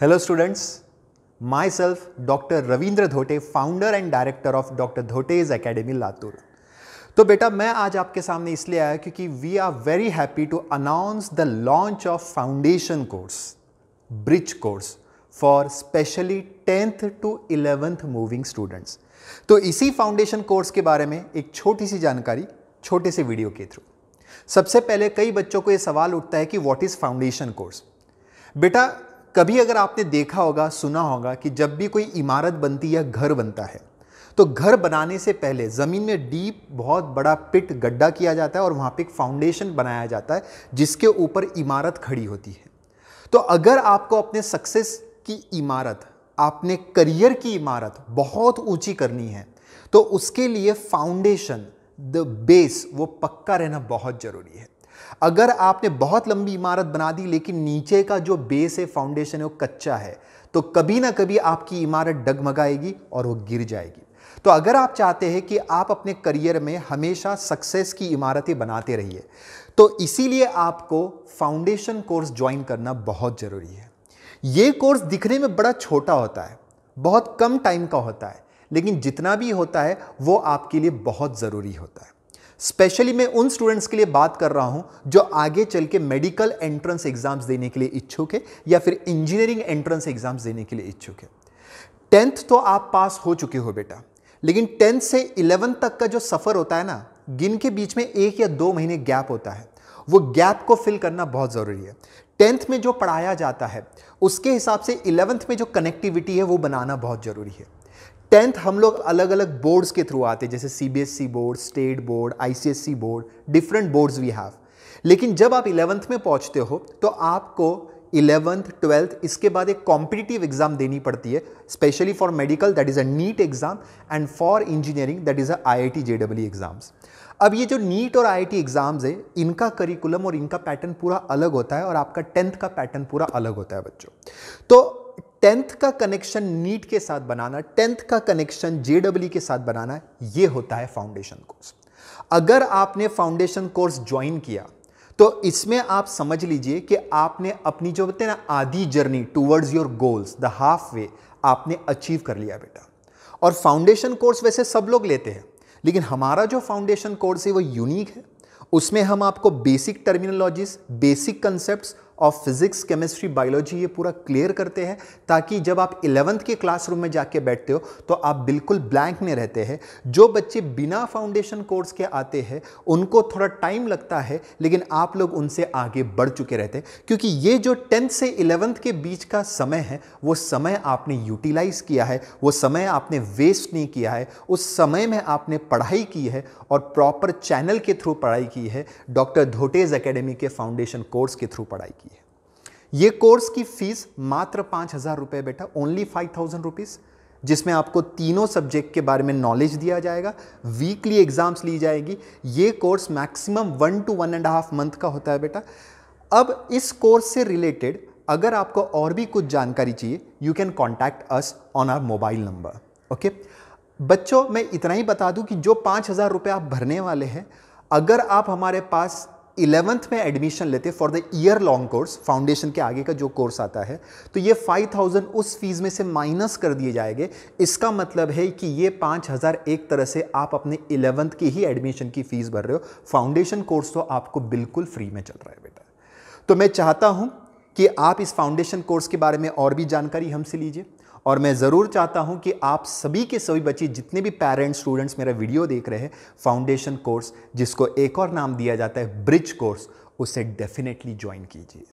hello students myself doctor Ravindra Dhote founder and director of doctor Dhote's academy Latur तो बेटा मैं आज आपके सामने इसलिए आया क्योंकि we are very happy to announce the launch of foundation course bridge course for specially tenth to eleventh moving students तो इसी फाउंडेशन कोर्स के बारे में एक छोटी सी जानकारी छोटे से वीडियो के थ्रू सबसे पहले कई बच्चों को ये सवाल उठता है कि व्हाट इज़ फाउंडेशन कोर्स बेटा कभी अगर आपने देखा होगा सुना होगा कि जब भी कोई इमारत बनती या घर बनता है तो घर बनाने से पहले ज़मीन में डीप बहुत बड़ा पिट गड्ढा किया जाता है और वहाँ पे एक फाउंडेशन बनाया जाता है जिसके ऊपर इमारत खड़ी होती है तो अगर आपको अपने सक्सेस की इमारत आपने करियर की इमारत बहुत ऊंची करनी है तो उसके लिए फाउंडेशन द बेस वो पक्का रहना बहुत ज़रूरी है अगर आपने बहुत लंबी इमारत बना दी लेकिन नीचे का जो बेस है फाउंडेशन है वो कच्चा है तो कभी ना कभी आपकी इमारत डगमगाएगी और वो गिर जाएगी तो अगर आप चाहते हैं कि आप अपने करियर में हमेशा सक्सेस की इमारतें बनाते रहिए तो इसीलिए आपको फाउंडेशन कोर्स ज्वाइन करना बहुत ज़रूरी है ये कोर्स दिखने में बड़ा छोटा होता है बहुत कम टाइम का होता है लेकिन जितना भी होता है वो आपके लिए बहुत ज़रूरी होता है स्पेशली मैं उन स्टूडेंट्स के लिए बात कर रहा हूं जो आगे चल के मेडिकल एंट्रेंस एग्जाम्स देने के लिए इच्छुक है या फिर इंजीनियरिंग एंट्रेंस एग्जाम्स देने के लिए इच्छुक है टेंथ तो आप पास हो चुके हो बेटा लेकिन टेंथ से इलेवंथ तक का जो सफ़र होता है ना गिन के बीच में एक या दो महीने गैप होता है वो गैप को फिल करना बहुत ज़रूरी है टेंथ में जो पढ़ाया जाता है उसके हिसाब से इलेवेंथ में जो कनेक्टिविटी है वो बनाना बहुत ज़रूरी है टेंथ हम लोग अलग अलग बोर्ड्स के थ्रू आते हैं जैसे CBSE e board state board C e board different boards we have लेकिन जब आप इलेवंथ में पहुंचते हो तो आपको इलेवंथ ट्वेल्थ इसके बाद एक कॉम्पिटिटिव एग्जाम देनी पड़ती है specially for medical that is a NEET exam and for engineering that is a I I T J W exams अब ये जो नीट और आई आई टी एग्जाम्स है इनका करिकुलम और इनका पैटर्न पूरा अलग होता है और आपका टेंथ का पैटर्न पूरा अलग होता है बच्चों तो टेंथ का कनेक्शन नीट के साथ बनाना टेंथ का कनेक्शन जेडब्ल्यू के साथ बनाना ये होता है फाउंडेशन कोर्स अगर आपने फाउंडेशन कोर्स ज्वाइन किया तो इसमें आप समझ लीजिए कि आपने अपनी जो होते हैं ना आधी journey towards your goals the half way आपने अचीव कर लिया बेटा और फाउंडेशन कोर्स वैसे सब लोग लेते हैं लेकिन हमारा जो फाउंडेशन कोर्स है वो यूनिक है उसमें हम आपको basic terminologies basic concept of physics chemistry biology ये पूरा क्लियर करते हैं ताकि जब आप इलेवंथ के क्लासरूम में जाके बैठते हो तो आप बिल्कुल ब्लैंक में रहते हैं जो बच्चे बिना फाउंडेशन कोर्स के आते हैं उनको थोड़ा टाइम लगता है लेकिन आप लोग उनसे आगे बढ़ चुके रहते हैं क्योंकि ये जो टेंथ से इलेवंथ के बीच का समय है वो समय आपने यूटिलाइज किया है वो समय आपने वेस्ट नहीं किया है उस समय में आपने पढ़ाई की है और प्रॉपर चैनल के थ्रू पढ़ाई की है डॉक्टर धोटेज अकेडमी के फाउंडेशन कोर्स के थ्रू पढ़ाई की ये कोर्स की फीस मात्र पाँच हज़ार रुपये बेटा ओनली फाइव थाउजेंड रुपीज़ जिसमें आपको तीनों सब्जेक्ट के बारे में नॉलेज दिया जाएगा वीकली एग्ज़ाम्स ली जाएगी ये course maximum one two one and half month का होता है बेटा अब इस कोर्स से रिलेटेड अगर आपको और भी कुछ जानकारी चाहिए you can contact us on our mobile number okay बच्चों मैं इतना ही बता दूं कि जो पाँच हज़ार रुपये आप भरने वाले हैं अगर आप हमारे पास इलेवंथ में एडमिशन लेते for the year long course foundation के आगे का जो कोर्स आता है तो ये 5000 उस फीस में से माइनस कर दिए जाएंगे इसका मतलब है कि ये 5000 एक तरह से आप अपने इलेवंथ की ही एडमिशन की फीस भर रहे हो फाउंडेशन कोर्स तो आपको बिल्कुल फ्री में चल रहा है बेटा तो मैं चाहता हूं कि आप इस फाउंडेशन कोर्स के बारे में और भी जानकारी हमसे लीजिए और मैं ज़रूर चाहता हूँ कि आप सभी के सभी बच्चे जितने भी पेरेंट्स स्टूडेंट्स मेरा वीडियो देख रहे हैं फाउंडेशन कोर्स जिसको एक और नाम दिया जाता है ब्रिज कोर्स उसे डेफिनेटली ज्वाइन कीजिए